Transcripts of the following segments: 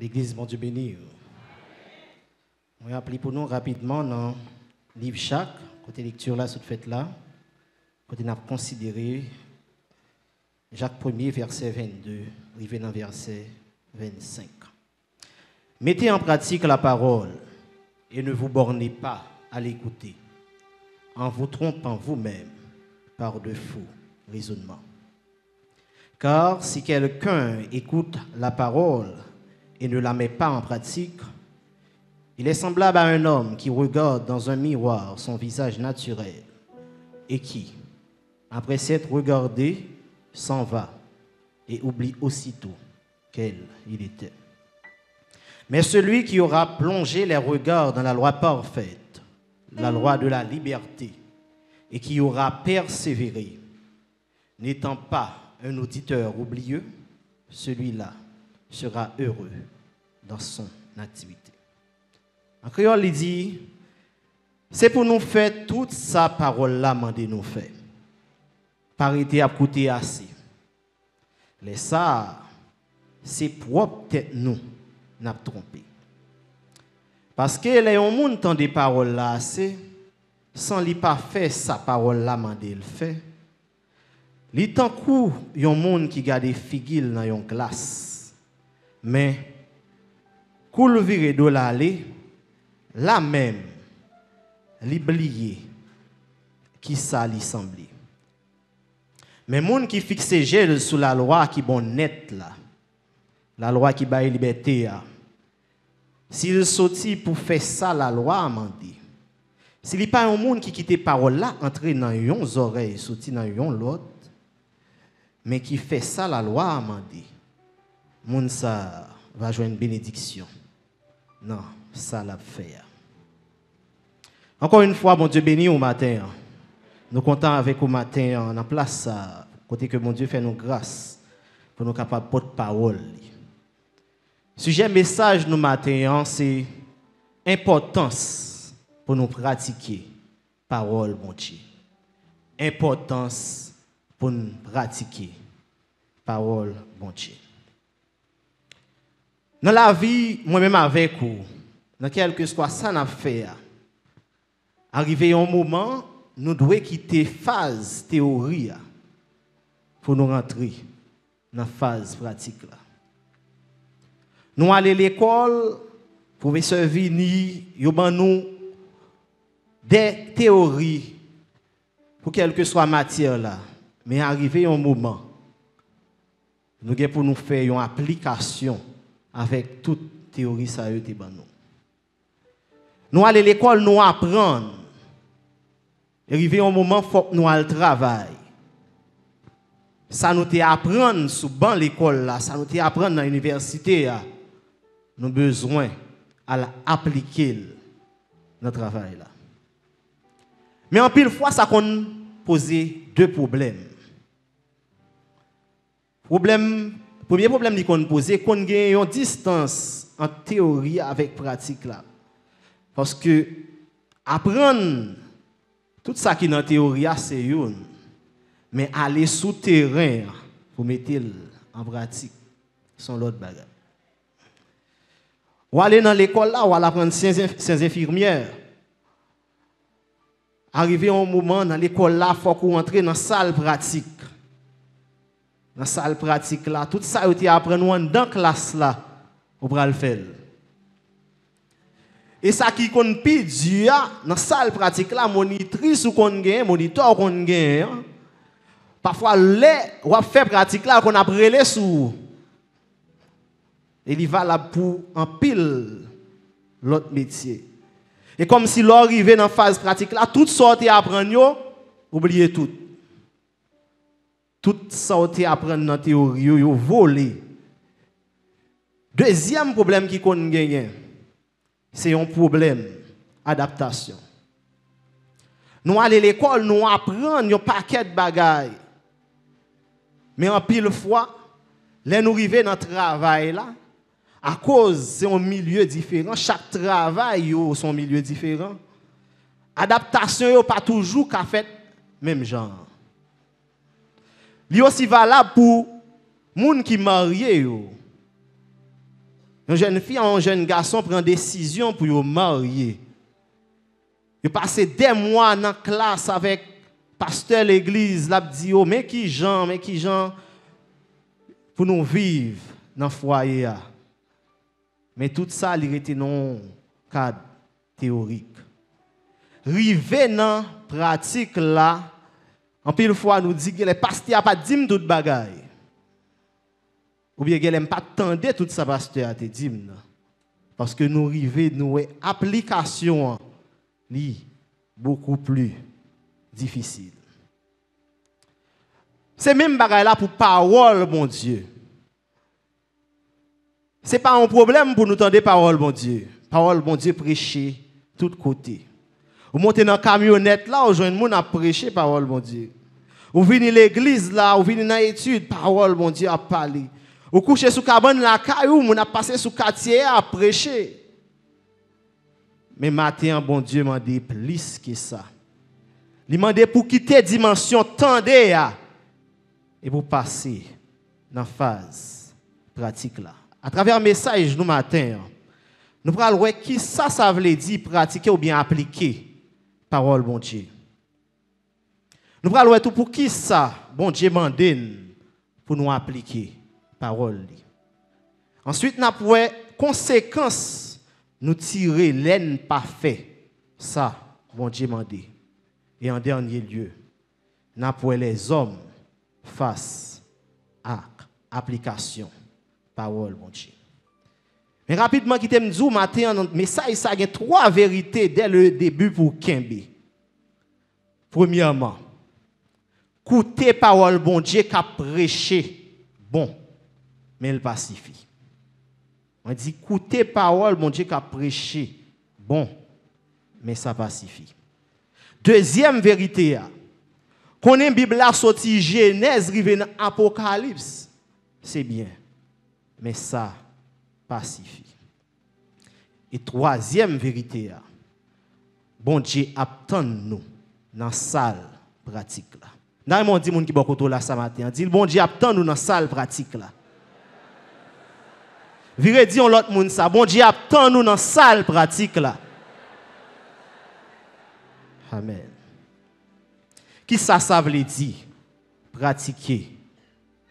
L'Église, bon Dieu béni. On va appeler pour nous rapidement dans le livre chaque, côté lecture là, cette fête là, côté n'a considéré Jacques 1er, verset 22, arrivé dans verset 25. Mettez en pratique la parole et ne vous bornez pas à l'écouter en vous trompant vous-même par de faux raisonnements. Car si quelqu'un écoute la parole et ne la met pas en pratique, il est semblable à un homme qui regarde dans un miroir son visage naturel et qui, après s'être regardé, s'en va et oublie aussitôt quel il était. Mais celui qui aura plongé les regards dans la loi parfaite, la loi de la liberté, et qui aura persévéré, n'étant pas un auditeur oublieux, celui-là sera heureux dans son activité. En créole, il dit, c'est pour nous faire toute sa parole là, mandé nous faire. Parité à côté assez. Les ça, c'est propre tête nous, n'a trompé. Parce que les gens ont des paroles là assez, sans lui pas faire sa parole là, mandé le fait. Li des gens qui qui garde figil dans yon glace Mais, Koul vire do la la même, li bliye, ki sa li Mais moun qui fixe gel sous la loi qui bon net la, la loi qui baille liberté s'il sortit pour faire ça la loi a S'il n'y pas un monde qui quitte parole là, entre nan yon oreilles, soti nan yon l'autre, mais qui fait ça la loi a Moun sa va jouer bénédiction. Non, ça l'a fait. Encore une fois, mon Dieu béni au matin. Nous comptons avec au matin en place, euh, côté que mon Dieu fait nous grâce pour nous capables de parole. Sujet message nous matin, hein, c'est importance pour nous pratiquer parole, mon Dieu. Importance pour nous pratiquer parole, mon Dieu. Dans la vie, moi-même avec vous, dans quel que soit ça n'a fait, hein. arrivé un moment, nous devons quitter phase théorie hein, pour nous rentrer dans la phase pratique. Nous allons à l'école, professeur Vini, nous des théories pour quelle que soit matière là. Mais arrivé un moment, nous devons pour nous faire une application avec toute théorie ça a été ben nous. allons à l'école, nous apprendre. Arriver un moment, il faut que nous allons travail. Ça nous apprendre sous banc l'école ça nous apprendre dans l'université Nous avons besoin à l'appliquer travail là. Mais en pile fois, ça a poser deux problèmes. Problème Premier problème qu'on pose, c'est qu'on a une distance en théorie avec pratique là. Parce que apprendre tout ça qui est en théorie, c'est une. Mais aller sous terrain pour mettre en pratique, c'est l'autre bagage. Ou aller dans l'école là, ou aller apprendre ces infirmières. Arriver au un moment dans l'école il faut qu'on rentre dans la salle pratique dans salle pratique là, tout ça vous apprenez dans la classe là, on va le faire. Et ça qui compte plus dur dans salle pratique là, monitrice ou qu'on gagne, moniteur qu'on gagne. Hein. Parfois les on fait pratique là qu'on a brûlé sous il va là pour en pile l'autre métier. Et comme si l'arrivée dans la phase pratique là, tout sorti apprendre, oubliez tout tout ça qui apprend dans la théorie, volé. Deuxième problème qui qu'on gagne, c'est un problème adaptation. Nous allons à l'école, nous apprenons un paquet de choses. Mais en pile fois, les nous arrivons dans le travail là, à cause c'est un milieu différent, chaque travail est un milieu différent. l'adaptation n'est pas toujours qu'à fait même genre. Li aussi valable pour gens qui marié Une jeune fille un jeune garçon prend décision pour yo marier. Il passé des mois dans classe avec pasteur l'église, l'a dit oh, mais qui gens, mais qui gens pour nous vivre dans le foyer. Mais tout ça, il était non cadre théorique. Rivé dans pratique là, en pile fois, nous dit que les pasteurs pas dit le bagaille. Ou bien qu'elle n'aime pas tendre tout ça pasteur à te Parce que nous arrivons, nous application beaucoup plus difficile. C'est même bagaille là pour parole, mon Dieu. Ce n'est pas un problème pour nous tendre parole, mon Dieu. Parole, mon Dieu, prêcher tout côté. Vous montez dans la camionnette là, vous on a prêché à parole, mon Dieu. Vous venez à l'église là, vous venez dans l'étude, parole, mon Dieu, à parler. Vous couchez sous cabane la caillou, vous a passé sous quartier à prêcher. Mais matin, bon Dieu m'a dit plus que ça. Il m'a dit pour quitter la dimension tendez et pour passer dans la phase pratique là. À travers le message nous matin, nous parlons qui ça ça veut dire pratiquer ou bien appliquer parole, bon Dieu. Nous allons tout pour qui ça, bon Dieu, mandé pour nous appliquer parole. Ensuite, nous avons conséquence, nous tirer l'aine parfait. Ça, bon Dieu, mandé. Et en dernier lieu, nous avons les hommes face à application, parole, bon Dieu. Mais rapidement, qui t'aime dit, matin, mais ça, il y a trois vérités dès le début pour Kimbi. Premièrement, coûter parole bon Dieu a prêché bon, mais il pacifie. » On dit coûter parole bon Dieu a prêché bon, mais ça pacifie. » Deuxième vérité, qu'on la Bible a sorti Genèse, dans Apocalypse, c'est bien. Mais ça, pacifie. Et troisième vérité, ah, bon Dieu attend nous dans la salle pratique. Là. mon dit moun qui bon là ce matin, dit bon Dieu attend nous dans la salle pratique là. Vire dire l'autre monde ça, bon Dieu attend nous dans la salle pratique là. Amen. Qui ça ça veut dire pratiquer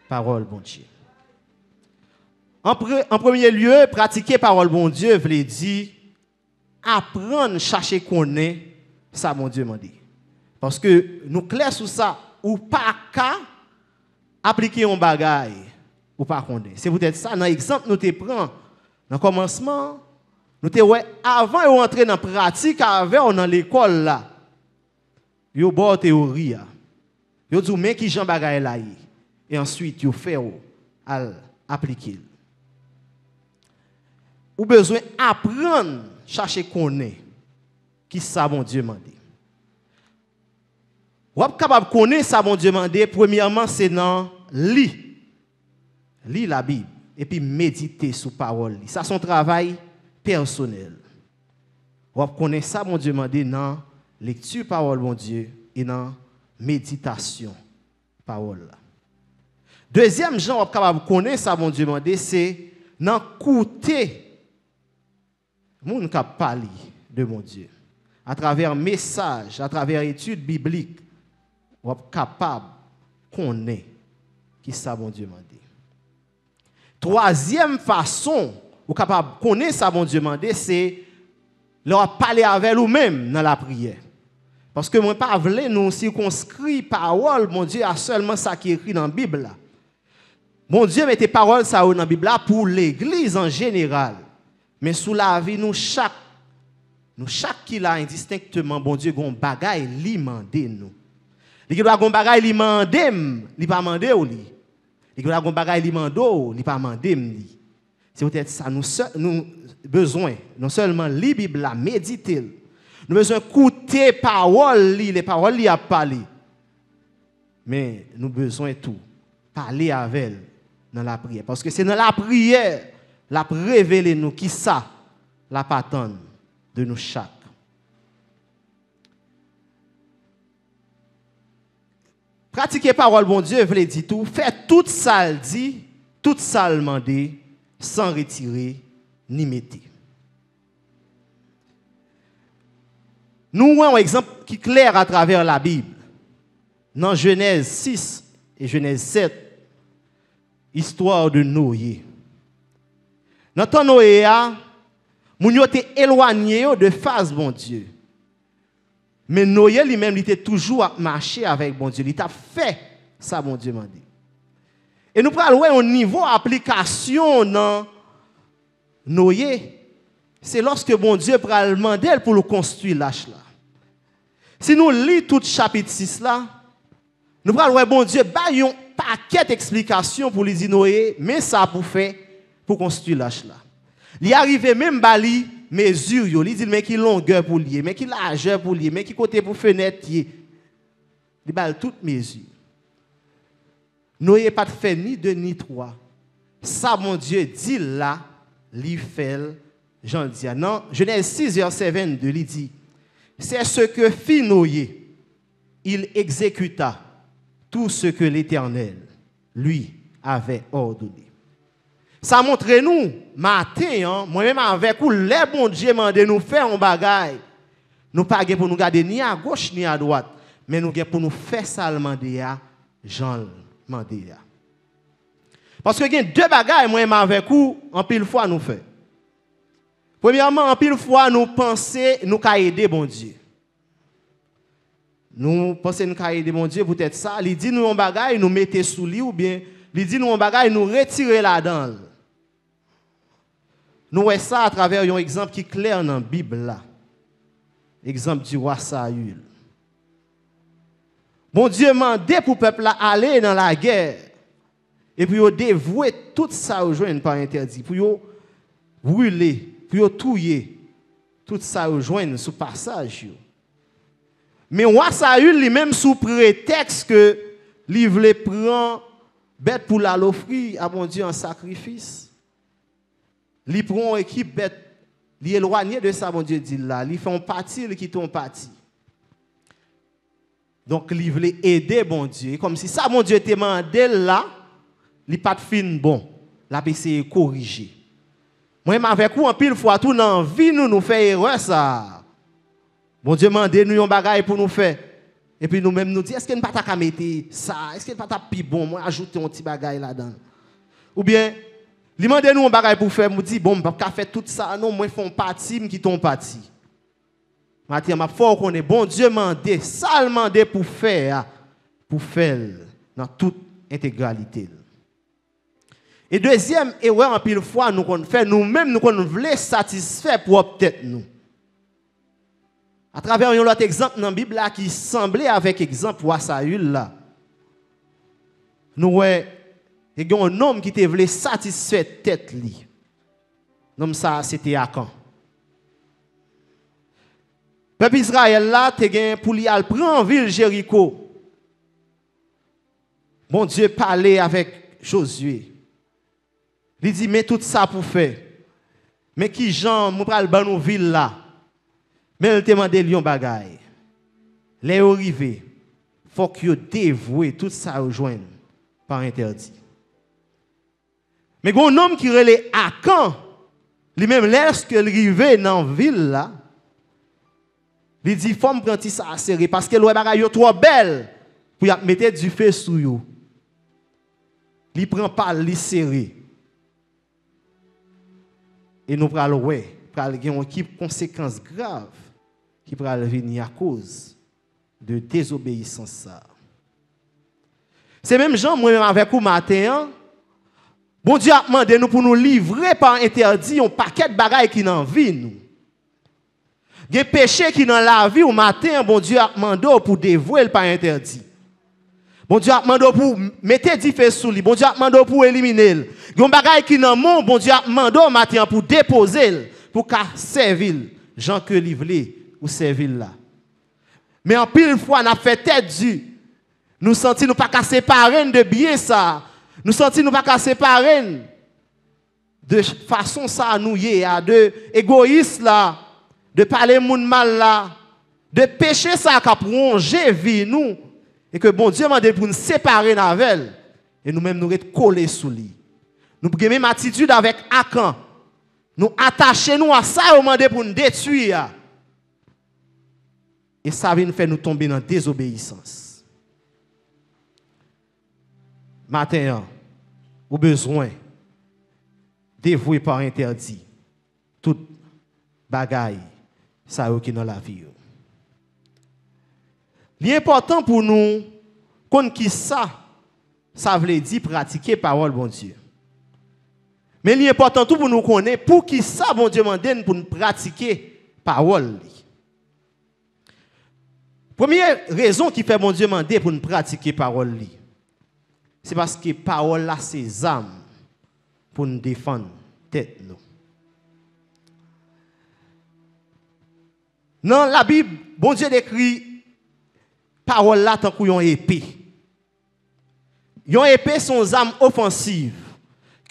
parole bon Dieu. En, premier lieu, pratiquer parole bon Dieu, l'ai dire apprendre, chercher, est, ça, mon Dieu m'a dit. Parce que nous clairs sur ça, ou pas qu'à appliquer un bagaille ou pas connaître. C'est peut-être ça, dans l'exemple, nous te prenons, dans le commencement, nous te ouais, avant de rentrer dans la pratique, avant dans l'école là, yo une théorie. Ah. Yo dit, mais qui j'en là. Et ensuite, yo fait appliquer. l'appliquer ou besoin apprendre, chercher connaître qui ça bon Dieu mandé. Ou capable de connaître ça bon Dieu mandé premièrement c'est dans lit. Lit la Bible et puis méditer sur parole. Ça son travail personnel. Ou connaître ça bon Dieu demandé dans lecture parole mon Dieu et dans méditation parole Deuxième genre capable de connaître ça bon Dieu mandé c'est dans coûter monde qui de mon Dieu, à travers message, à travers étude biblique, on capable qu'on est qui ça mon Dieu m'a Troisième façon ou capable connaître ça mon Dieu m'a c'est leur parler avec vous-même dans la prière. Parce que moi pas nous circonscrire parole mon Dieu a seulement ça qui est écrit dans la Bible. Mon Dieu mettez parole ça dans la Bible pour l'église en général. Mais sous la vie, nous chaque, nous chaque qui l'a indistinctement, bon Dieu, gon bagay li mandé nous. Li doit gon bagay li mandé, li pas mandé ou li. Li doit gon bagay li mando, li pas mandé C'est peut-être ça nous nous besoin, non seulement li Bible la méditer. Nous besoin écouter parole li, les paroles li a parlé. Mais nous besoin tout parler avec elle dans la prière parce que c'est dans la prière l'a révélé nous qui ça la patente de nous chaque. Pratiquez parole bon Dieu, veut dit tout, Faites toute ça dit, tout ça demandé, sans retirer ni mettre. Nous avons un exemple qui est clair à travers la Bible. Dans Genèse 6 et Genèse 7, histoire de Noé. Nantan nouye a, ah, moun yo te elwanye yo de faz bon die. Men nouye li men li te toujou a machi avek bon die. Li ta fe sa bon die mandi. E nou pral wè yon nivou aplikasyon nan nouye. Se lorske bon die pral mandel pou lou konstuit lache la. Se nou li tout chapit sis la, nou pral wè bon die bay yon paket eksplikasyon pou li di nouye, men sa pou fè. pour construire l'âge là. Il arrivé même bali mesure yo, il dit mais qui longueur pour lier, mais qui largeur pour lier, mais qui côté pour fenêtre Il Il bal toutes mesures. Noé pas fait ni deux ni trois. Ça mon Dieu dit là, il fait Jean dit non, Genèse 6 verset 22, il dit c'est ce que fit Noé. Il exécuta tout ce que l'Éternel lui avait ordonné. Ça montre nous, matin, hein, moi-même avec vous, les bon Dieu m'a nous faire un bagaille. Nous pas pour nous garder ni à gauche ni à droite, mais nous pour nous faire ça Jean Parce que y a deux bagailles, moi-même avec vous, en pile fois nous fait. Premièrement, en pile fois nous penser, nous qu'à aider bon Dieu. Nous pensons nous qu'à aider bon Dieu, peut-être ça. Il dit nous un bagaille, nous mettez sous lui ou bien, il dit nous un bagaille, nous retirer là-dedans. Nous voyons ça à travers un exemple qui est clair dans la Bible. Exemple du roi Saül. Bon Dieu demandé pour le peuple aller dans la guerre. Et puis, dévouer dévoué tout ça aux par interdit. Pour brûler, pour touiller tout ça aux sous passage. Mais roi Saül lui-même sous prétexte que l'ivre prend bête pour l'offrir à mon Dieu en sacrifice. Li prend une équipe bête, li éloigné de ça, mon Dieu dit là. Li font partie, lui quitte un parti. Donc, li voulait aider, mon Dieu. Comme si ça, mon Dieu, était mandé là, li pas de fin bon. La PC est corrigée. Moi-même, avec vous, en pile fois, tout dans vie, nous, nous fait erreur ça. Bon Dieu, mandé nous un bagaille pour nous faire. Et puis nous-mêmes nous disons, est-ce qu'il n'y a pas de mettre ça Est-ce qu'il n'y a pas de plus bon Moi, ajouter un petit bagaille là-dedans. Ou bien, Li mande nou an pour faire. fè, mou di, bon, m'pap ka fè tout ça. non, mwen fon pati, m'ki ton pati. Mati, m'a fò konen, bon, Dieu, mande, sal mande pou fè, pou fèl, nan tout intégralité. Et deuxième erreur en pile fois, nous qu'on fait nous-mêmes, nous qu'on voulons satisfaire pour tête nous. À travers un autre exemple dans la Bible là, qui semblait avec exemple à Saül là. Nous E gen yon nom ki te vle satisfet tet li. Nom sa se te a kan. Pepi Israel la te gen pou li al pran vil Jericho. Mon die pali avek Josue. Li di men tout sa pou fe. Men ki jan mou pral ban nou vil la. Men l teman de lyon bagay. Le yo rive. Fok yo devwe tout sa ou jwen par interdi. Men gwen nom ki rele akan, li menm lers ke li rive nan vil la, li di fom pranti sa asere, paske lwè baray yo tro bel, pou yak mette di fe sou yo. Li pran pal li sere. E nou pral wè, pral gen wè ki konsekans grav, ki pral vini a koz, de tezobeysan sa. Se menm jan mwen menm avek ou maten an, Bon Dieu a demandé nous pour nous livrer par interdit un paquet de bagailles qui n'en vie nous. Des péchés qui dans la vie au matin, bon Dieu a demandé pour dévouer par interdit. Bon Dieu a demandé pour mettre différents fesses sous lui. Bon Dieu a demandé pour éliminer. Des bagages qui dans mon bon Dieu a demandé au matin pour déposer pour qu'à servir Jean que livré ou servir là. Mais en pile fois, on a fait tête du. Nous sentons nous pas qu'à séparer de bien ça nous sentons nous pas séparer de façon ça nous y de égoïste là, de parler mal de péché ça pour a vie nous et que bon Dieu m'a pour nous séparer et nous-mêmes nous être collés sous lui. Nous avons même attitude avec Akan. Nous attachons nous à ça et demandé pour nous détruire. Et ça vient nous faire nous tomber dans la désobéissance matin, au besoin, dévoué par interdit, tout bagaille, ça qui dans la vie. L'important pour nous, qu'on qui ça, ça veut dire pratiquer parole, bon Dieu. Mais l'important tout pour nous connaître, pour qui ça, bon Dieu, pour nous pratiquer parole. Première raison qui fait bon Dieu demander pour nous pratiquer parole, c'est parce que parole là, c'est âmes pour nous défendre tête nous. Dans la Bible, bon Dieu décrit parole là tant ont épée. Yon épée sont âme offensive.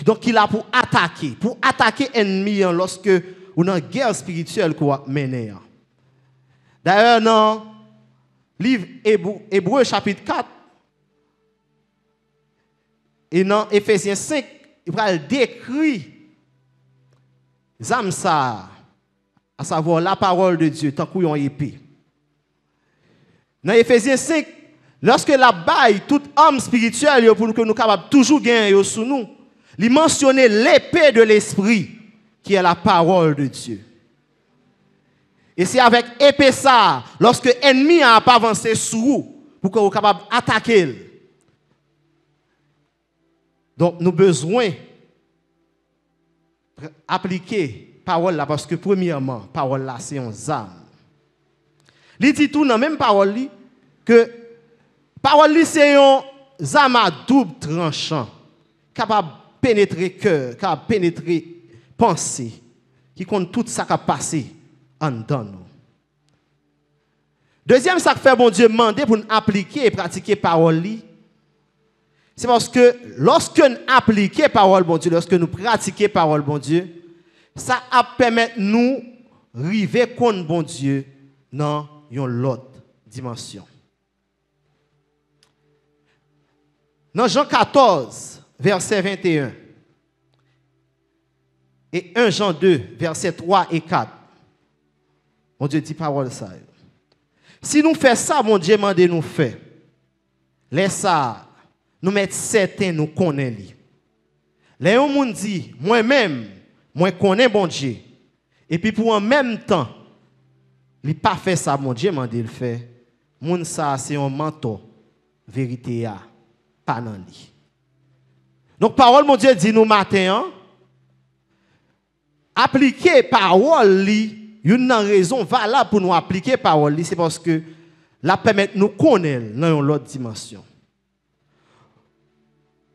Donc il a pour attaquer, pour attaquer ennemi hein, lorsque on une guerre spirituelle qu'on mener. Hein. D'ailleurs dans livre Hébreu chapitre 4 et dans Ephésiens 5, il va décrire Zamsa, à savoir la parole de Dieu, tant une épée. Dans Ephésiens 5, lorsque la baille, tout homme spirituel, pour que nous capables toujours gagner sous nous, il mentionne l'épée de l'esprit, qui est la parole de Dieu. Et c'est avec épée ça, lorsque l'ennemi n'a pas avancé sous vous, pour que vous capable d'attaquer. Donc, nous avons besoin d'appliquer la parole là, parce que premièrement, la parole là, c'est un âme. Il dit tout dans la même parole que la parole là, c'est un âme à double tranchant, capable de pénétrer cœur, capable de pénétrer pensée, qui compte tout ça qui a passé en nous. Deuxième, ça fait bon Dieu demander pour nous appliquer et pratiquer la parole c'est parce que lorsque nous appliquons la parole bon Dieu, lorsque nous pratiquons la parole bon Dieu, ça permet de nous arriver contre bon Dieu dans une autre dimension. Dans Jean 14, verset 21, et 1 Jean 2, verset 3 et 4, mon Dieu dit parole ça. Si nous faisons ça, mon Dieu m'a nous faire. Laisse ça nous mettre certains nous connaissons lui. Les gens dit, moi-même, moi connais bon Dieu. Et puis pour en même temps, il pas fait ça, mon Dieu m'a dit le fait. mon ça, c'est un menteur. Vérité a, pas dans lui. Donc parole, mon Dieu, dit nous matin, hein? appliquer parole, une raison valable pour nous appliquer parole, c'est parce que la permet nous connaître dans l'autre dimension.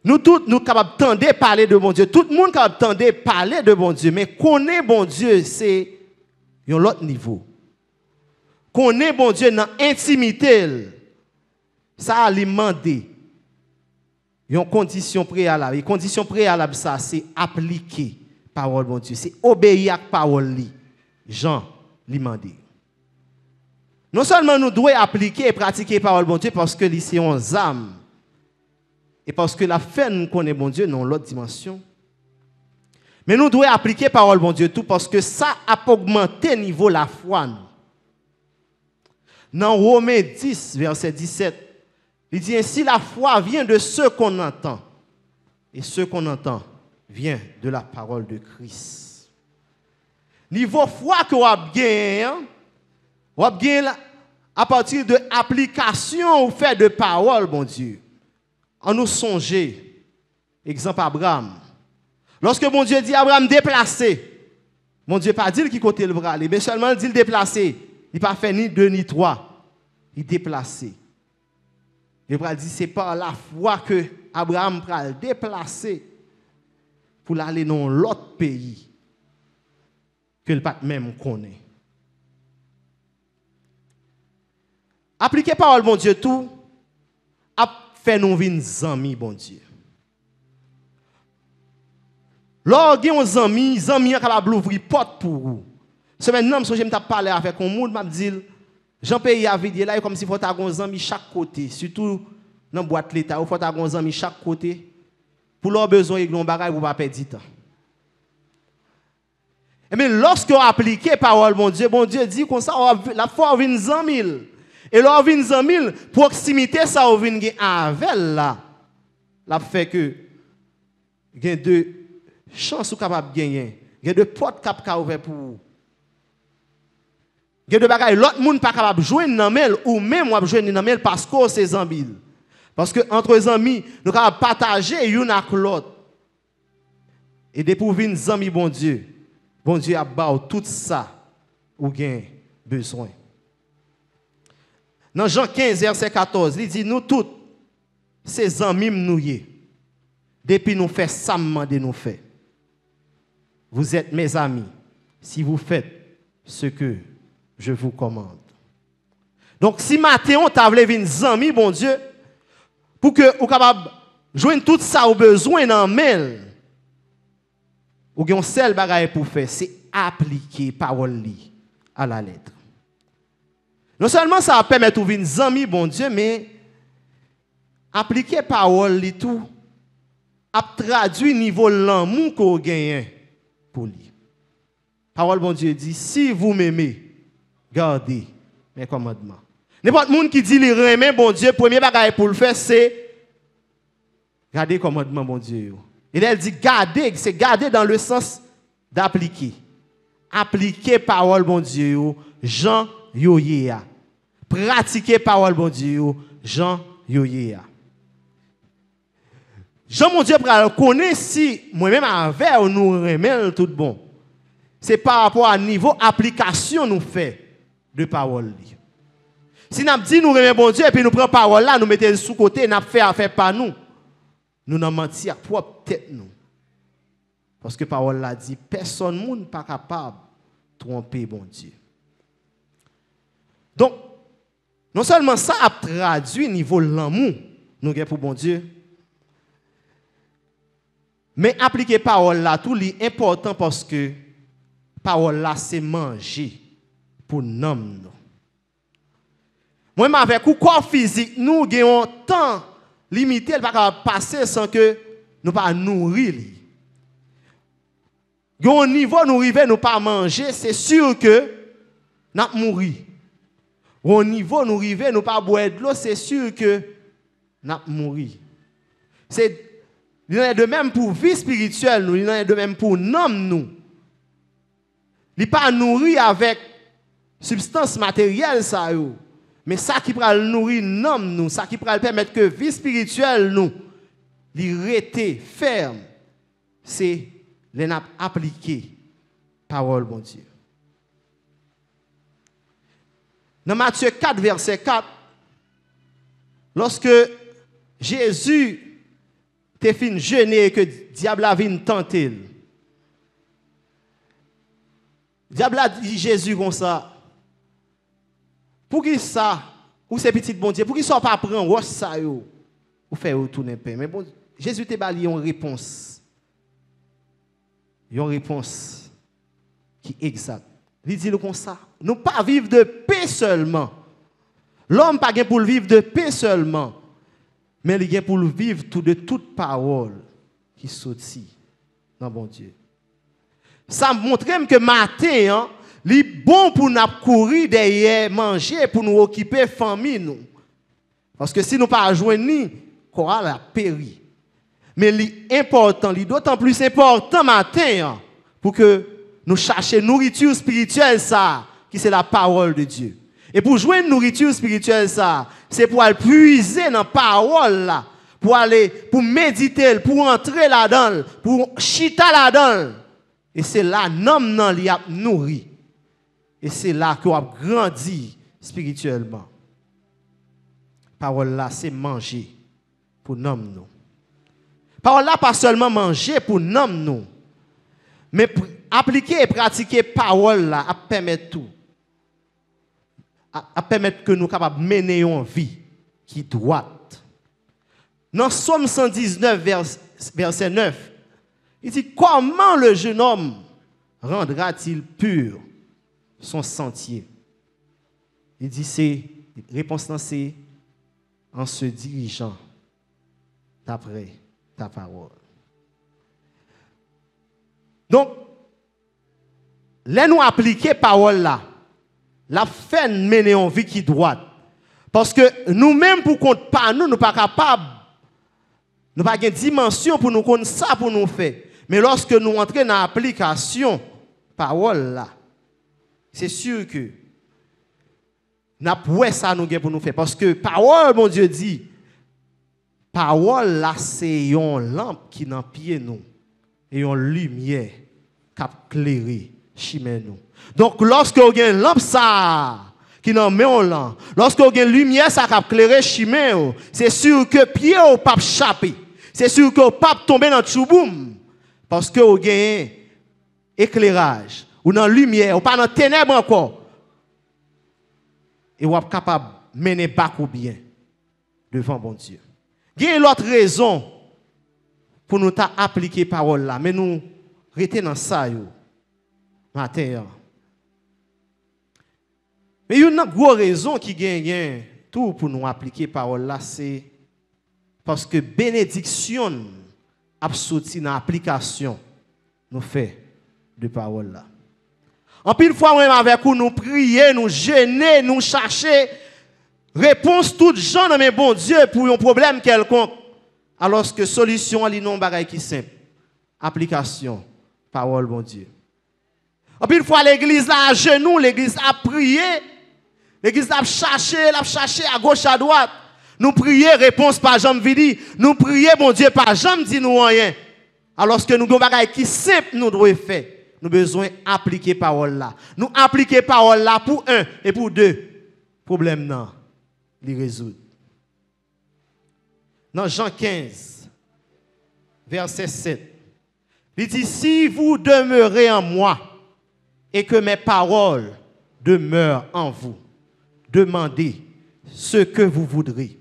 Nous tous, nous capables de parler de bon Dieu. Tout le monde capable de parler de bon Dieu. Mais connaître bon Dieu, c'est un autre niveau. Connaître bon Dieu dans l'intimité, ça a Une condition préalable. Une condition préalable, ça, c'est appliquer la parole de bon Dieu. C'est obéir à la parole. Jean, demandé. Non seulement nous devons appliquer et pratiquer la parole de bon Dieu parce que c'est on âme et parce que la fin nous connaît bon Dieu, dans l'autre dimension. Mais nous devons appliquer parole bon Dieu tout parce que ça a augmenté niveau de la foi. Dans Romains 10, verset 17, il dit ainsi la foi vient de ce qu'on entend. Et ce qu'on entend vient de la parole de Christ. Niveau foi que vous avez hein, vous avez à partir de l'application ou fait de parole, bon Dieu en nous songer, exemple Abraham. Lorsque mon Dieu dit Abraham déplacé, mon Dieu pas dit qui côté le bras, mais seulement dit le déplacé. Il pas fait ni deux ni trois. Il déplacé. le bras dit c'est par la foi que Abraham va le déplacer pour aller dans l'autre pays que le pape même connaît. Appliquez parole mon Dieu tout fait nous en amis, bon Dieu. Lorsque vous avez un ami, à amis sont porte pour vous. Ce maintenant, je me avec un monde, je dit, j'en paye à vider là, comme si faut aviez chaque côté, surtout dans boîte l'État, vous avez ami chaque côté. Pour leurs besoins, et ont bagages vous pas Et mais lorsque vous appliquez parole, bon Dieu, bon Dieu dit comme ça, la foi en mille. Et là, on en proximité, ça, on vient avec là. Là, fait que, il y deux chances capable de gagner. Il y a deux portes sont ouvertes pour vous. Il y deux bagages. L'autre monde pas capable de jouer dans ou même de jouer dans parce que c'est amis. Parce que entre les amis, nous capable partager une avec l'autre. Et pour une amis bon Dieu. Bon Dieu a tout ça ou gain besoin. Dans Jean 15, verset 14, il dit, nous tous, ces amis nous Depuis nous faisons ça, nous faisons. Vous êtes mes amis si vous faites ce que je vous commande. Donc, si Matthéon, on t'a voulu amis, bon Dieu, pour que vous capable jouer tout ça au besoin dans mail, ou avez seul bagage pour faire, c'est appliquer parole à la lettre. Non seulement ça permet de trouver une amis, bon Dieu, mais appliquer parole et tout, a traduit niveau l'amour qu'on gagne pour lui. Parole bon Dieu dit, si vous m'aimez, gardez mes commandements. N'importe monde qui dit, les bon Dieu, premier bagage pour le faire, c'est garder commandement, commandements, bon Dieu. Et elle dit, garder, c'est garder dans le sens d'appliquer. Appliquer parole, bon Dieu. Jean yo yea. Pratiquez parole bon Dieu, Jean yo Jean mon Dieu le connaît si moi-même avec nous remel tout bon. C'est par rapport à niveau application nous fait de parole. Si nous dit nous remel bon Dieu et puis nous prenons parole là, nous mettons sous côté, nous fait faire pas nous. Nous la mentir propre tête nous. Parce que parole là dit personne n'est pas capable tromper bon Dieu. Donc, non seulement ça a traduit niveau l'amour nous avons pour bon Dieu, mais appliquer parole là, tout est important parce que parole là, c'est manger pour l'homme. Moi, avec le corps physique, nous avons un temps limité, nous passer sans que nous pas nourrir. Nous un niveau, nous nous pas manger, c'est sûr que nous mourons au niveau nous river nous pas boire de l'eau, c'est sûr que nous mouru. C'est de même pour vie spirituelle, nous, il en est de même pour l'homme, nous. Il pas nourri avec substance matérielle, ça, mais ça qui le nourrir l'homme, nous, ça qui le permettre que vie spirituelle, nous, rester ferme, c'est appliquer parole, bon Dieu. Dans Matthieu 4, verset 4, lorsque Jésus t'est fini jeûner et que diable a vint tenter, diable a dit Jésus comme ça, pour qui ça, ou ces petites bon Dieu, pour qui ça pas prendre, ça, ou faire retourner paix. Mais bon, Jésus t'a bali une réponse. Une réponse qui est exacte. Il dit le comme ça. Nous pas vivre de paix seulement. L'homme pas pour vivre de paix seulement. Mais il a pour vivre tout de toute parole qui sortit dans bon Dieu. Ça montre que matin, hein, il est bon pour nous courir derrière, manger, pour nous occuper famille. Parce que si nous pas joindre, coral a péri. Mais l'important, important, d'autant plus important matin, hein, pour que nous cherchons nourriture spirituelle, ça, qui c'est la parole de Dieu. Et pour jouer nourriture spirituelle, ça, c'est pour aller puiser dans la parole, là, pour aller, pour méditer, pour entrer là-dedans, pour chita là-dedans. Et c'est là, que non, il a nourri. Et c'est là qu'on a grandi spirituellement. Parole là, c'est manger pour nous. nous Parole là, pas seulement manger pour nous. Mais appliquer et pratiquer parole là, à permettre tout. À, permettre que nous soyons capables de mener une vie qui doit. Dans Psaume 119, verset 9, il dit Comment le jeune homme rendra-t-il pur son sentier Il dit C'est, réponse c'est en se dirigeant d'après ta parole. Donc, laissez nous appliquer parole là. La fin mener en vie qui droite. Parce que nous-mêmes, pour compte, pas nous, nous pas capables. Nous pas de dimension pour nous connaître ça pour nous faire. Mais lorsque nous entrons dans l'application, parole là, c'est sûr que nous avons ça nous pour nous faire. Parce que parole, mon Dieu dit, parole là, c'est une lampe qui n'a pied nous et une lumière qui éclaire chemin nous. Donc lorsque vous avez une lampe ça qui n'en met en lorsque vous avez une lumière ça qui éclairé chemin c'est sûr que pied au pas chapé, C'est sûr que vous pas tomber dans le boum parce que vous avez éclairage ou dans lumière ou pas dans ténèbres encore. Et vous êtes capable de mener bac ou bien devant bon Dieu. Il y a autre raison pour nous appliquer parole là. Mais nous, restons dans ça, matin. Mais il y a une grosse raison qui gagne tout pour nous appliquer parole là, c'est parce que bénédiction absolue dans l'application nous fait de parole là. En une fois, même avec vous, nous prions, nous gêner, nous chercher réponse toutes gens, mais bon Dieu, pour un problème quelconque. Alors que solution, à non bagaille qui simple. Application, parole, bon Dieu. En une fois, l'église là à genoux, l'église a prié, l'église a cherché, a cherché à gauche, à droite. Nous prions, réponse par jambes dit. Nous prions, bon Dieu, par jambes dit nous rien. Alors que nous avons des qui simple, nous devons faire. Nous besoin appliquer parole là. Nous appliquer parole là pour un et pour deux. Problème non, les résoudre dans Jean 15, verset 7. Il dit, si vous demeurez en moi et que mes paroles demeurent en vous, demandez ce que vous voudrez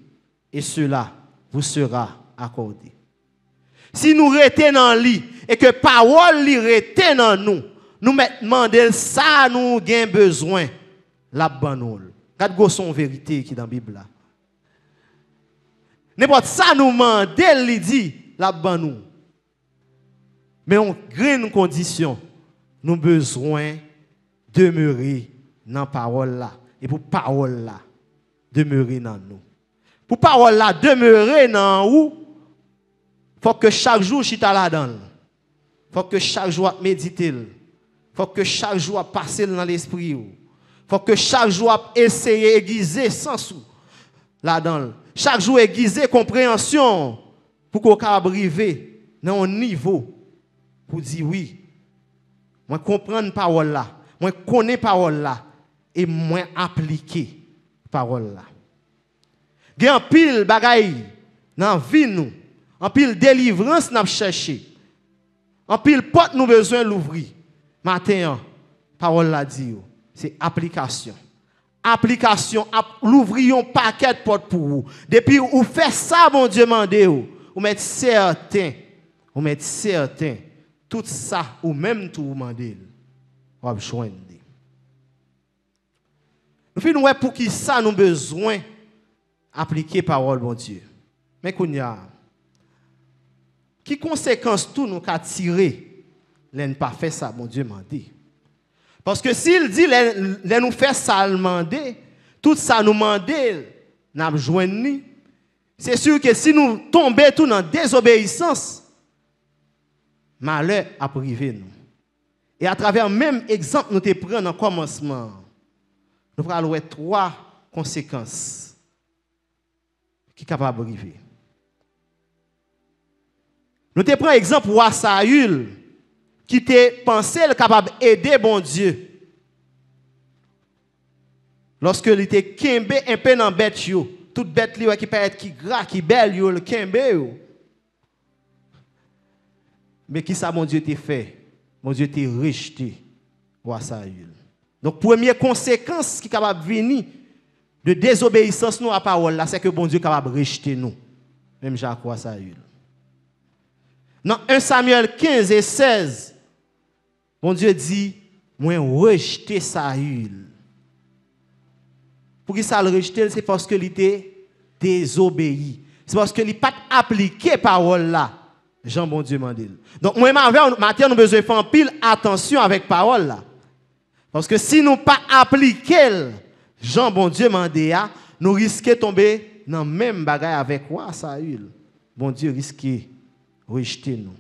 et cela vous sera accordé. Si nous retenons en lui et que parole lui retenons en nous, nous demandons ça, nous avons besoin, la bonne. Regarde son vérité qui est dans la Bible. Là. N'importe ça nous mande, il dit, la ban nous. Mais en grande condition, nous besoin de demeurer dans la parole là. Et pour la parole là, demeurer dans nous. Pour la parole là, demeurer dans nous, il faut que chaque jour, chita la dedans Il faut que chaque jour, médite. Il faut que chaque jour, passe dans l'esprit. Il faut que chaque jour, essayer aiguiser sans sou Là-dedans chaque jour aiguiser compréhension pour qu'on arriver dans un niveau pour dire oui. Moi comprendre parole là, moi connais parole là et moi appliquer parole là. Gen en pile bagaille dans vie nous, en pile délivrance n'a cherché. En pile porte nous besoin l'ouvrir. Matin, parole là dit c'est application application, l'ouvrir un paquet de portes pour vous. Depuis vous faites ça, mon Dieu, demandez vous. Vous certain, vous mettez certain, tout ça, ou même tout vous demandez, vous avez choisi. Nous faisons pour qui ça nous besoin appliquer parole, mon Dieu. Mais qu'on y a, qui conséquence tout nous a tiré, ne pas fait ça, mon Dieu, dit. Poske si il di le nou fè salmande, tout sa nou mande nan mjwen ni, se sur ke si nou tombe tout nan désobeysans, malè aprive nou. E a traver mèm ekzamp nou te pren nan komanseman, nou pral wè troa konsekans ki kapabrive. Nou te pren ekzamp wwa sa yul, qui te pensé capable d'aider bon Dieu. Lorsque il était kembe un peu dans bête toute bête qui peut être qui gras, qui belle yo le kembe Mais qui ça mon Dieu t'a fait? Mon Dieu t'a rejeté. Donc première conséquence qui est capable de venir de désobéissance nous à parole là, c'est que bon Dieu est capable de rejeter nous. Même Jacques eu? Dans 1 Samuel 15 et 16, Bon Dieu dit, moi rejeter Saül. Pour qui ça le rejeter? c'est parce que était désobéi. C'est parce que n'a pas appliqué parole là. Jean bon Dieu m'a dit. Donc moi maintenant nous besoin faire pile attention avec parole là. Parce que si nous pas appliquer Jean bon Dieu m'a dit, ah, nous risquons de tomber dans même bagage avec sa Saül. Bon Dieu risque de rejeter nous.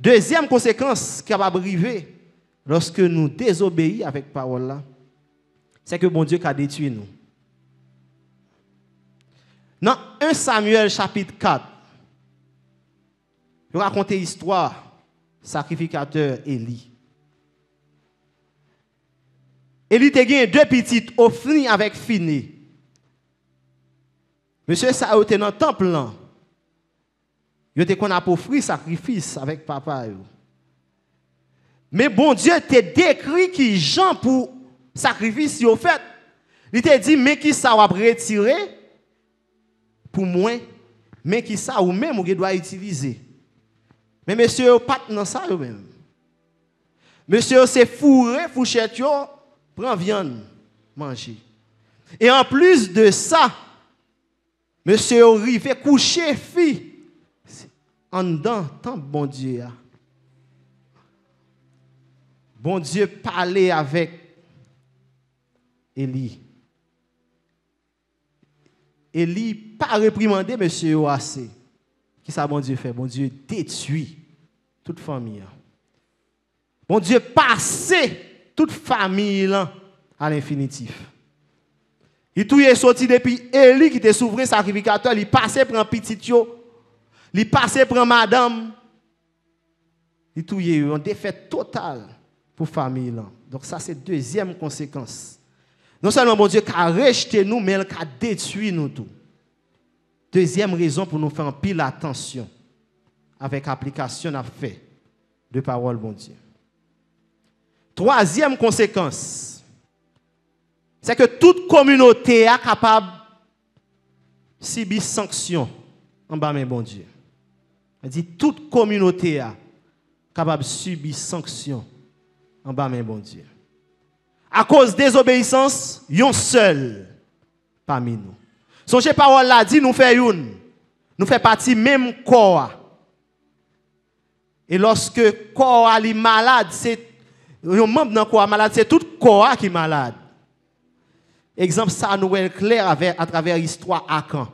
Deuxième conséquence qui va arriver lorsque nous désobéissons avec parole là, c'est que bon Dieu a détruit nous. Dans 1 Samuel chapitre 4, vais raconter l'histoire sacrificateur Élie. Élie a gagné deux petites offrées avec Fini. Monsieur ça été dans le temple là. Yo te qu'on a offert sacrifice avec papa Mais bon Dieu t'a décrit qui gens pour sacrifice ont fait. Il t'a dit mais qui ça va retirer pour moi mais qui ça ou même ou doit utiliser. Mais monsieur pas dans ça vous même. Monsieur c'est fourré fourchette prend viande manger. Et en plus de ça monsieur fait coucher fille en dedans, tant bon Dieu Bon Dieu parlait avec Élie. Élie pas réprimandé monsieur Oase. Qui ça bon Dieu fait Bon Dieu détruit toute famille. Bon Dieu passé toute famille à l'infinitif. Il tout est sorti depuis Élie qui était souverain sacrificateur, il passait pour un petit il passe pour madame. Il tout y a défaite totale pour la famille. Donc ça, c'est la deuxième conséquence. Non seulement bon Dieu a rejeté nous, mais il a détruit nous tout. Deuxième raison pour nous faire un pile attention avec application à fait de parole, bon Dieu. Troisième conséquence, c'est que toute communauté est capable de subir sanction en bas, mais bon Dieu. Elle dit toute communauté a capable de subir sanction en bas mais bon Dieu. À cause désobéissance, yon seul parmi nous. Songez parole là dit nous fait une. Nous fait partie même corps. Et lorsque corps est malade, c'est un membre dans corps malade, c'est tout corps qui est malade. Exemple ça nous est clair à travers l'histoire Akan.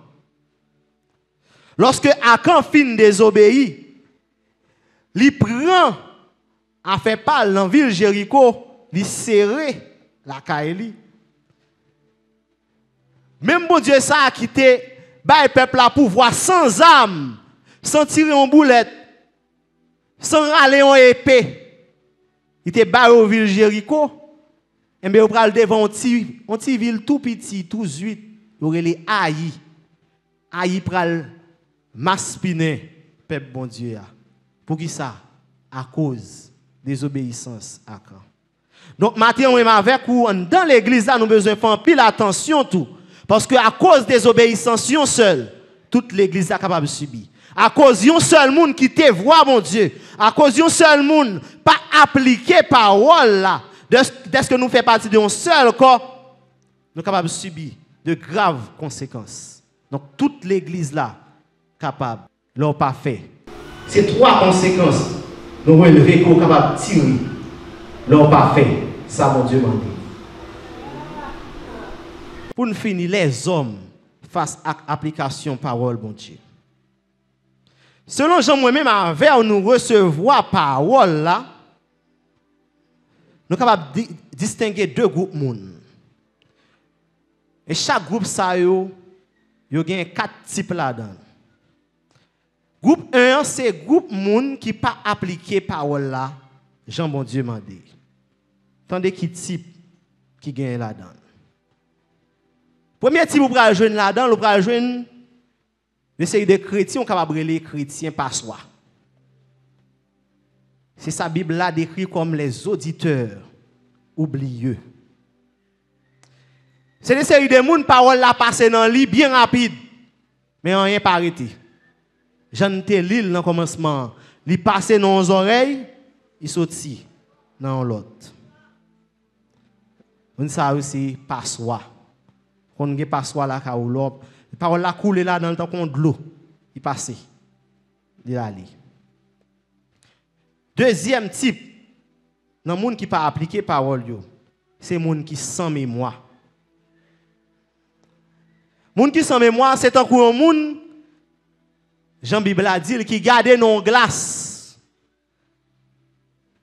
Lorske ak an fin desobeyi, li pran a fe pal nan Viljeriko, li sere la kaeli. Membo dyesa akite, bay pepla pouvoa sans am, sans tire yon boulet, sans rale yon epè, ite bay ou Viljeriko, enbe ou pral devon ti, onti vil tou piti, tou zuit, yore li ayi, ayi pral, maspiner, peuple bon Dieu. Pour qui ça À cause des à Donc, matin, on est avec dans l'église, nous besoin faire pile attention tout. Parce que à cause des obéissances seul, toute l'église est capable de subir. À cause d'un seul monde qui te voit, mon Dieu. À cause d'un seul monde, pas appliquer parole là. ce que nous fait partie d'un seul corps, nous sommes capables de subir de graves conséquences. Donc, toute l'église là, capable, l'ont pas fait. ces trois conséquences. Nous relever qu'on capable de tirer. L'ont pas fait. Ça, mon Dieu, m'a dit. Pour nous finir, les hommes face à l'application parole, mon Dieu. Selon Jean, moi-même, envers nous recevoir parole là, nous sommes capables de distinguer deux groupes Et chaque groupe, ça, il y a quatre types là-dedans. Groupe 1, c'est groupe moun qui pas appliqué parole là. Jean bon Dieu m'a dit. Tandis qui type qui gagne là-dedans. Premier type vous prenez jeune là-dedans, vous prenez jeune des chrétiens, on capable les chrétiens par soi. C'est sa Bible là décrit comme les auditeurs oublieux. C'est des série de monde, parole la passer dans lit bien rapide, mais rien pas J'en t'ai l'île dans le commencement. Il passe dans nos oreilles, il sortit dans l'autre. On ça aussi, passoire. Quand on pas passoire là, la parole la coule là dans le temps qu'on de l'eau. Il passe. Il allé. Deuxième type, dans le monde qui pas appliqué parole, c'est le monde qui sans mémoire. Le monde qui sans mémoire, c'est un monde Jean-Bible a dit qu'il gardait non glace.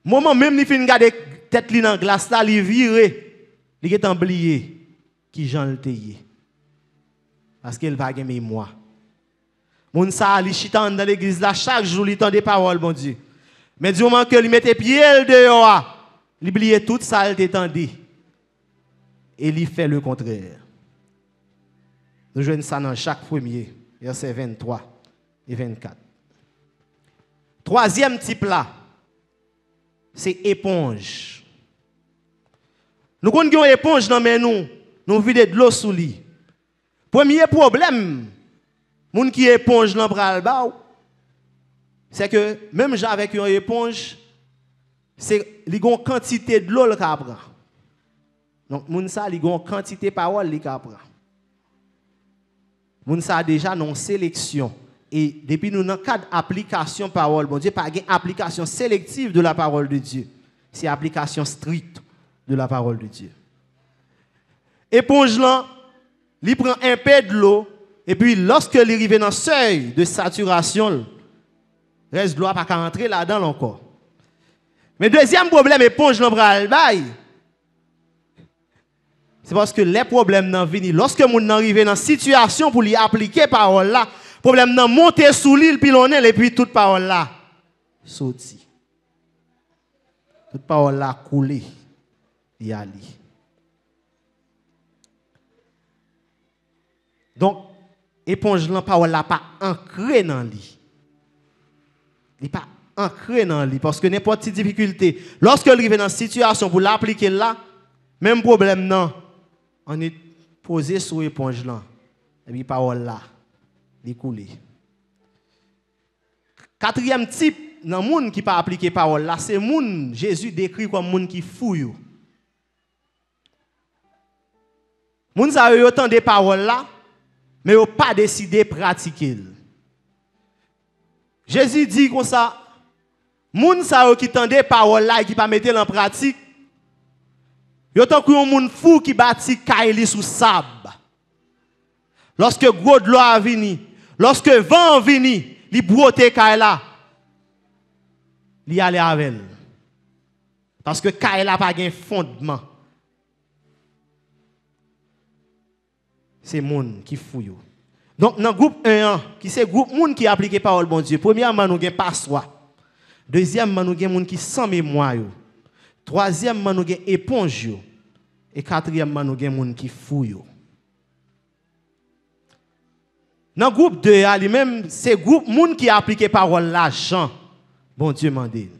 Moment même il fin garder tête dans dans glace là, il viré. Il est oublié qui Jean le Parce qu'il va gagner mémoire. Moun sa li chitan dans l'église là chaque jour il tend des paroles Dieu. Mais du moment que il mettait pied dehors, ah, il oubliait tout ça il t'étendait. Et il fait le contraire. Nous jouons ça dans chaque premier, verset 23 et 24. Troisième type là, c'est éponge. Nous avons une éponge dans mes nous, nous vidons de l'eau sous lit. Premier problème, mon qui éponge dans le c'est que même avec une éponge, c'est une quantité de l'eau qu'il prend. Donc, moun sa li gon quantité parole li ka Mon Moun a déjà non sélection. Et depuis nous, dans le cadre d'application parole, bon Dieu, pas une application sélective de la parole de Dieu. C'est application stricte de la parole de Dieu. Éponge là, il prend un peu de l'eau, et puis lorsque il arrive dans le seuil de saturation, reste de l'eau pas qu'à rentrer là-dedans encore. Mais deuxième problème, éponge là, C'est parce que les problèmes n'ont pas. Lorsque nous arrive dans la situation pour lui appliquer parole là, Problème de monter sous l'île puis et puis toute parole là sorti. Toute parole là coulé Donc éponge la parole là pas ancré dans l'île, Il pas ancré dans l'île parce que n'importe quelle difficulté, lorsque arrive dans situation pour l'appliquer là, même problème non, on est posé sur l'éponge là. Et puis parole là. Quatrième type dans monde qui pas appliqué parole là, c'est monde Jésus décrit comme monde qui fouille. monde sa yo autant des paroles là, mais n'a pas décidé pratiquer. Jésus dit comme ça, monde sa qui tendait paroles là et qui pas mettre en pratique, yo a un monde fou qui bâtit kaili sous sable. Lorsque gros a venu, Lorsque le vent vini, il broté Kaila. Il allait avec Parce que Kaila n'a pas de fondement. C'est le monde qui fouille. Donc, dans le groupe 1, qui c'est le groupe monde qui applique la parole bon Dieu. Premièrement, nous avons pas soi. Deuxièmement, nous avons monde qui sans mémoire. Troisièmement, nous avons éponge. Et quatrièmement, nous avons monde qui fouille. Nan goup de a li menm, se goup moun ki aplike parol la chan, bon dieu man dil.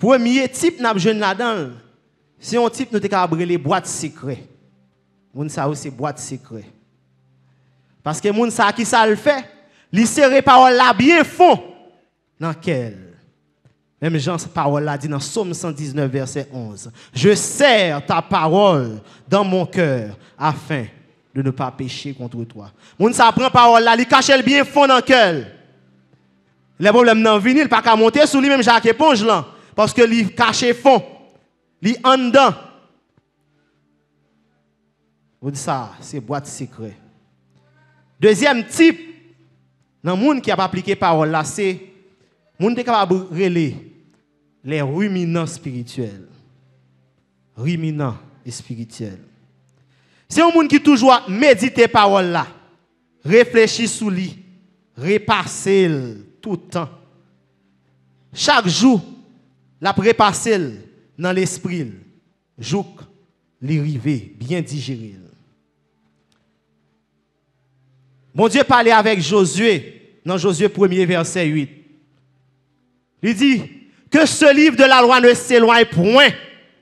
Premye tip nan apjoun la dan, se yon tip nou te ka abre li boate sikre. Moun sa ou si boate sikre. Paske moun sa ki sa l fe, li sere parol la bien fon nan kel. Même Jean, sa parole là dit dans Somme 119, verset 11. Je serre ta parole dans mon cœur afin de ne pas pécher contre toi. Moun sa prend parole là, il cache le bien fond dans cœur. Le problème dans il pas qu'à monter sous lui-même Jacques Éponge là. Parce que il cache fond. est en dedans. Vous dites ça, c'est boîte secret. Deuxième type, dans le monde qui a appliqué parole là, c'est monde qui est capable de relayer les ruminants spirituels. Ruminants et spirituels. C'est un monde qui toujours médite les paroles là, réfléchit sous lui, repasse tout le temps. Chaque jour, la repasse dans l'esprit, jouk, les bien digéré. Mon Dieu parlait avec Josué dans Josué 1er verset 8. Il dit que ce livre de la loi ne s'éloigne point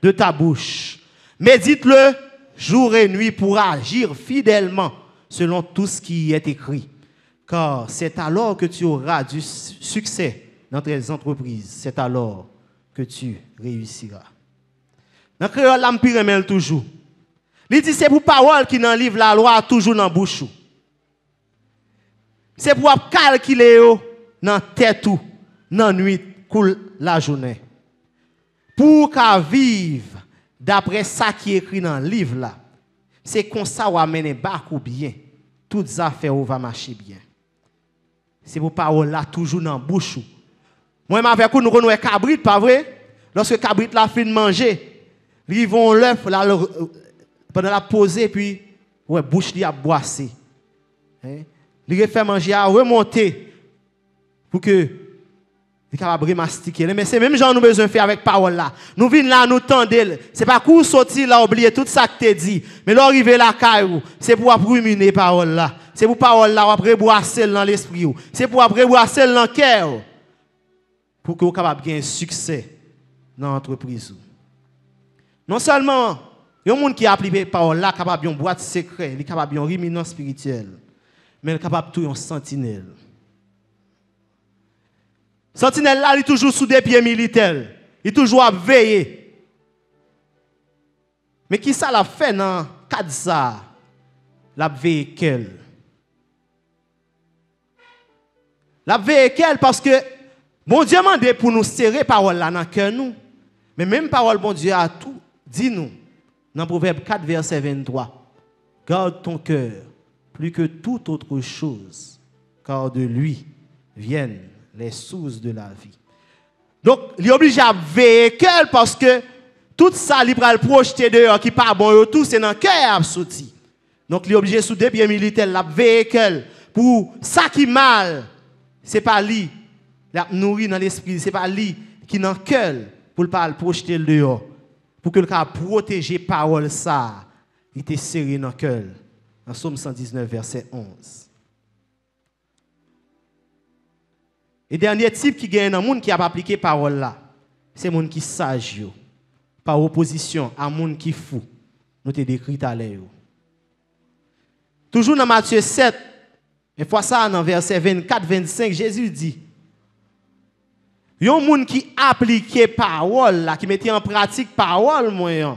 de ta bouche. Médite-le jour et nuit pour agir fidèlement selon tout ce qui y est écrit. Car c'est alors que tu auras du succès dans tes entreprises. C'est alors que tu réussiras. Dans le créole, l'empire toujours. Il dit c'est pour parole qui dans livre la loi toujours dans bouche. C'est pour calculer dans tête ou' dans nuit, coule la journée. Pour qu'à vivre d'après ça qui est écrit dans le livre là, c'est comme ça qu'on amène ou bien. Toutes les affaires vont marcher bien. C'est pour paroles là toujours dans la bouche. Moi, avec vous, nous un cabrit, pas vrai? Lorsque cabrit la fin de manger, ils vont l'œuf euh, pendant la poser, puis, ouais, bouche lui a boissé. Hein? fait manger à remonter pour que capable de mastiquer. Mais c'est même genre nous besoin de faire avec parole là. Nous venons là, nous tendons. C'est pas qu'on sortir là, oublier tout ça que tu dit. Mais l'arrivée là, c'est pour la parole là. C'est pour parole là, après boire dans l'esprit. C'est pour après boire dans le cœur. Pour que vous capable un succès dans l'entreprise. Non seulement, il y a des gens qui appliquent parole là, capable de boîte secret, capable de réminence spirituelle, mais capable de tout un sentinelle. Sentinelle là, il est toujours sous des pieds militaires. Il est toujours à veiller. Mais qui ça l'a fait dans cadre ça La quelle? La quelle? parce que bon Dieu m'a demandé pour nous serrer parole là dans cœur nous. Mais même parole bon Dieu a tout dit nous dans Proverbe 4 verset 23. Garde ton cœur plus que toute autre chose car de lui viennent les sources de la vie. Donc, il est obligé à veiller parce que tout ça, il va le projeter dehors qui pas bon, tout c'est dans le cœur Donc, il est obligé sous des biens militaires, la veiller pour ça qui mal, c'est pas lui, la nourri dans l'esprit, c'est pas lui qui dans le pour pas le projeter dehors. Pour que le cas protéger parole ça, il était serré dans le cœur. En Somme 119, verset 11. Et dernier type qui gagne dans monde qui a appliqué parole là, c'est monde qui sage par opposition à monde qui fou. Nous te décrit à l'heure. Toujours dans Matthieu 7, et fois ça dans verset 24 25, Jésus dit un monde qui la parole là, qui mettait en pratique parole il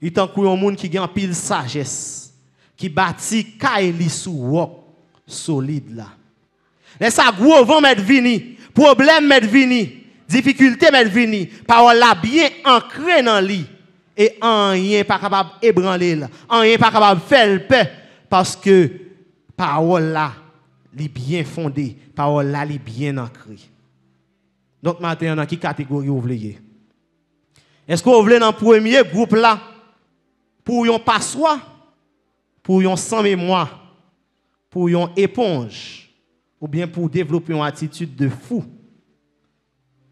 Il a un monde qui gagne pile sagesse, qui bâtit la sous roc solide là. Les ça gros vent mettre vini, problème mettre vini, difficulté mettre vini, parole là bien ancrée dans lui et en rien pas capable ébranler en rien pas capable faire paix parce que parole là est bien fondé. parole là est bien ancré. Donc maintenant dans quelle catégorie vous voulez Est-ce que vous voulez dans le premier groupe là pour yon passoire, pour yon sans mémoire, pour yon éponge ou bien pour développer une attitude de fou,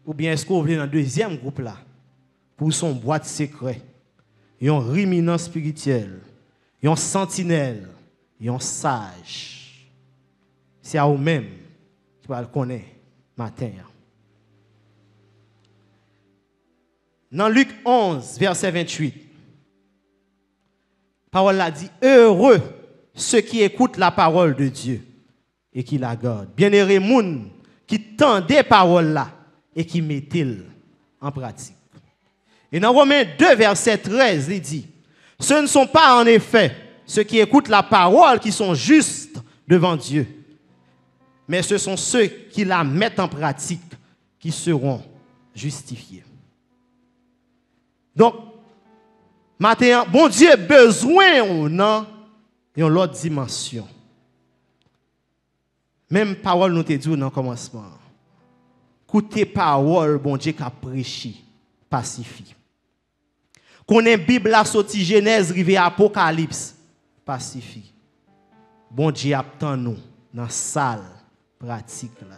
ou bien est-ce qu'on vient dans le deuxième groupe là, pour son boîte secret, un ruminant spirituel, un sentinelle, un sage. C'est à vous-même qui va le connaître matin. Dans Luc 11, verset 28, la parole a dit, heureux ceux qui écoutent la parole de Dieu et qui la garde. Bien-aimé, moun qui des paroles là et qui met-il en pratique. Et dans Romains 2, verset 13, il dit, ce ne sont pas en effet ceux qui écoutent la parole qui sont justes devant Dieu, mais ce sont ceux qui la mettent en pratique qui seront justifiés. Donc, maintenant, bon Dieu besoin on non et on l'autre dimension. menm pawol nou te diw nan komanseman, koute pawol bon diye kaprechi, pasifi. Konen bib la soti jenez rive apokalips, pasifi. Bon diye aptan nou nan sal pratik la.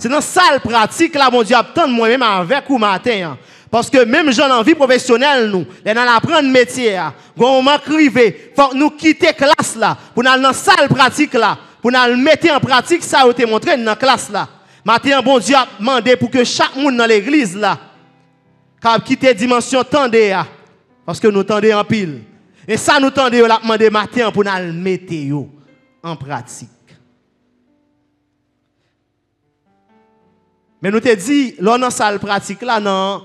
Se nan sal pratik la, bon diye aptan mwen menm avèk ou maten, paske menm jò nan vi profesyonel nou, lè nan aprenn metye ya, gwa ouman krive, fòk nou kite klas la, pou nan sal pratik la, pour nous mettre en pratique ça a été montré dans la classe là. bon Dieu a demandé pour que chaque monde dans l'église là, quitte la dimension à parce que nous tendez en pile. Et ça nous tendez là, demandé matin pour nous mettre en pratique. Mais nous te dit, l'on dans salle pratique là, non.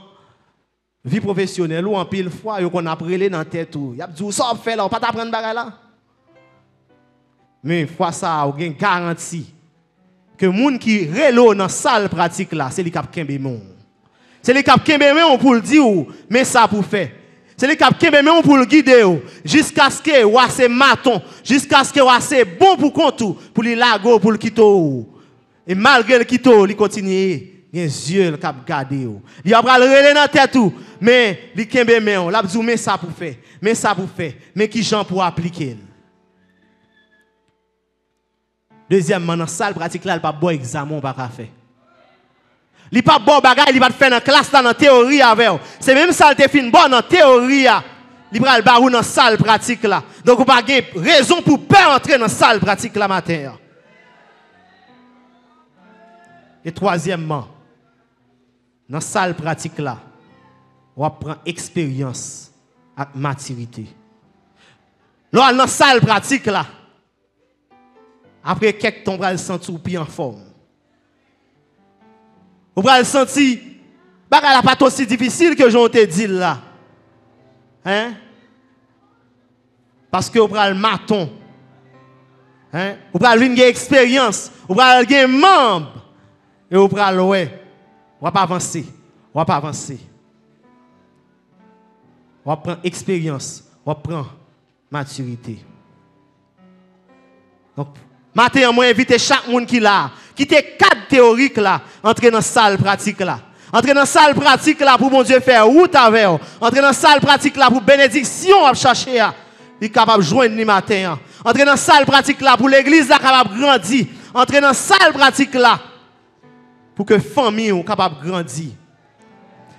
vie professionnelle ou en pile fois, qu'on a brûlé dans tête Il y a dit, ça fait là, on pas t'apprendre là. Mais fois ça, vous une garantie que les gens qui relèvent dans la salle pratique là, c'est les cap kembemon. C'est les cap on pour le dire, mais ça pour faire. C'est les cap kembemon pour le guider jusqu'à ce que vous assez maton, jusqu'à ce que vous assez bon pour compte, pour les lago pour le quitter. Et malgré le quitter, il continue. Bien yeux le cap garder. Il a pris le relais dans tête mais il gens mais on l'a dit mais ça pour faire, mais ça pour faire, mais qui j'en pour appliquer. Deuxièmement, dans la salle pratique, là, il n'y a pas bon examen, pas faire. Il n'y a pas bon bagage, il va faire dans la classe, dans la théorie avec C'est même ça, il fin fait dans la théorie. Il va le barou dans la salle pratique là. Donc, vous n'avez pas raison pour pas entrer dans la salle pratique là matin. Ah. Et troisièmement, dans la salle pratique là, on apprend expérience la maturité. Là, dans la salle pratique là, après quelques temps, vous allez le sentir en forme. Vous allez le sentir, bah, pas aussi difficile que vous te dit là. Hein? Parce que vous va le maton. Hein? Vous va une expérience, allez va un membre. Et vous va le On va pas avancer. On va pas avancer. On va prendre expérience. On va prendre maturité. Donc, Matin, moi inviter chaque monde qui là, qui te quatre théoriques, là, entrer dans salle pratique là. Entrez dans salle pratique là pour mon Dieu faire route avec vous. Entrez dans salle pratique là pour bénédiction à chercher là. Il est capable de joindre le matin. Hein. Entrez dans salle pratique là pour l'église là capable de grandir. Entrez dans salle pratique là pour que famille soit capable de grandir.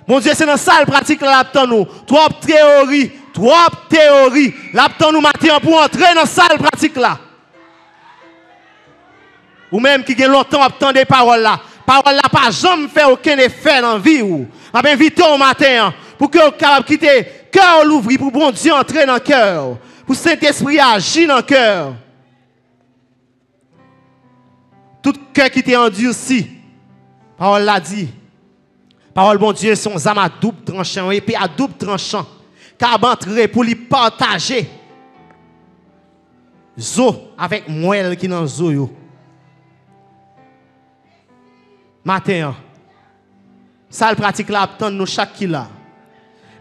Mon Dieu, c'est dans salle pratique là nous. Trois théories, trois théories. Là nous matin pour entrer dans salle pratique là. Ou même qui a longtemps attendu des paroles là. Parole là pas jamais fait aucun effet dans la vie ou. M'a ah invité ben, au matin hein, pour que vous capable quitter cœur l'ouvre pour bon Dieu entrer dans le cœur. Pour Saint-Esprit agir dans le cœur. Tout cœur qui t'est endurci. Parole l'a dit. Parole bon Dieu, son âme à double tranchant, épée à double tranchant. Car entrer pour lui partager. Zo avec moelle qui est dans zo matin. Ça le pratique là, nous chaque qui là.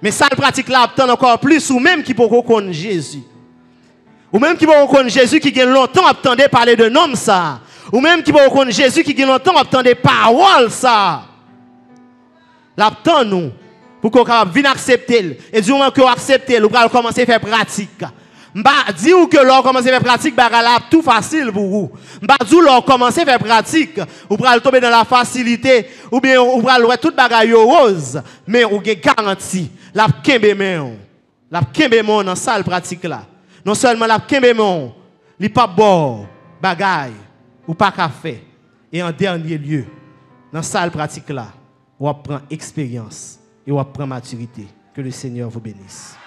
Mais ça le pratique là, encore plus, ou même qui peut reconnaître Jésus. Ou même qui peut reconnaître Jésus qui a longtemps à parler de nom ça. Ou même qui peut reconnaître Jésus qui a longtemps de parole ça. L'attend nous pour qu'on vienne accepter. Et du moment que accepter, on va commencer à faire pratique. Mba ou que l'on commence à faire pratique, bagala tout facile pour vous. Mba que l'on commence à faire pratique, ou pral tomber dans la facilité, ou bien ou pral toute bagaille rose, mais ou gen garantie. La kembe men. La kembe dans salle pratique là. Non seulement la kembe mon, li pas bon bagaille ou pas café. Et en dernier lieu, dans salle pratique là, on apprend expérience et on apprend maturité. Que le Seigneur vous bénisse.